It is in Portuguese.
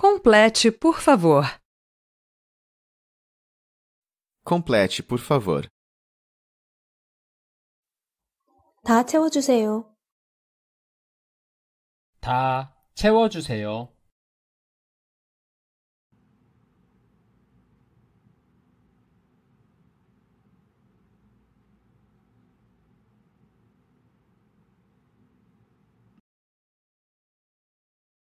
Complete, por favor. Complete, por favor. 다 채워주세요. 다 채워주세요.